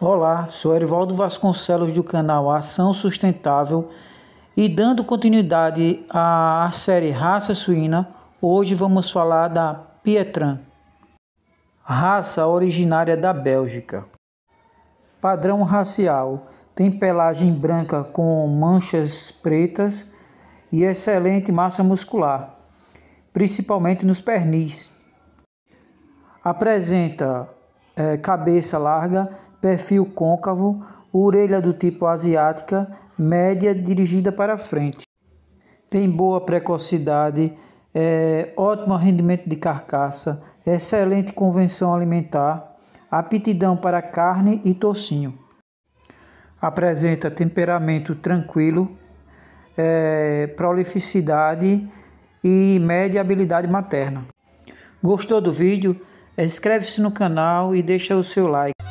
Olá, sou Erivaldo Vasconcelos do canal Ação Sustentável e dando continuidade à série Raça Suína, hoje vamos falar da Pietran, raça originária da Bélgica. Padrão racial: tem pelagem branca com manchas pretas e excelente massa muscular, principalmente nos pernis. Apresenta é, cabeça larga perfil côncavo, orelha do tipo asiática, média dirigida para frente. Tem boa precocidade, é, ótimo rendimento de carcaça, excelente convenção alimentar, aptidão para carne e tocinho. Apresenta temperamento tranquilo, é, prolificidade e média habilidade materna. Gostou do vídeo? Inscreve-se no canal e deixa o seu like.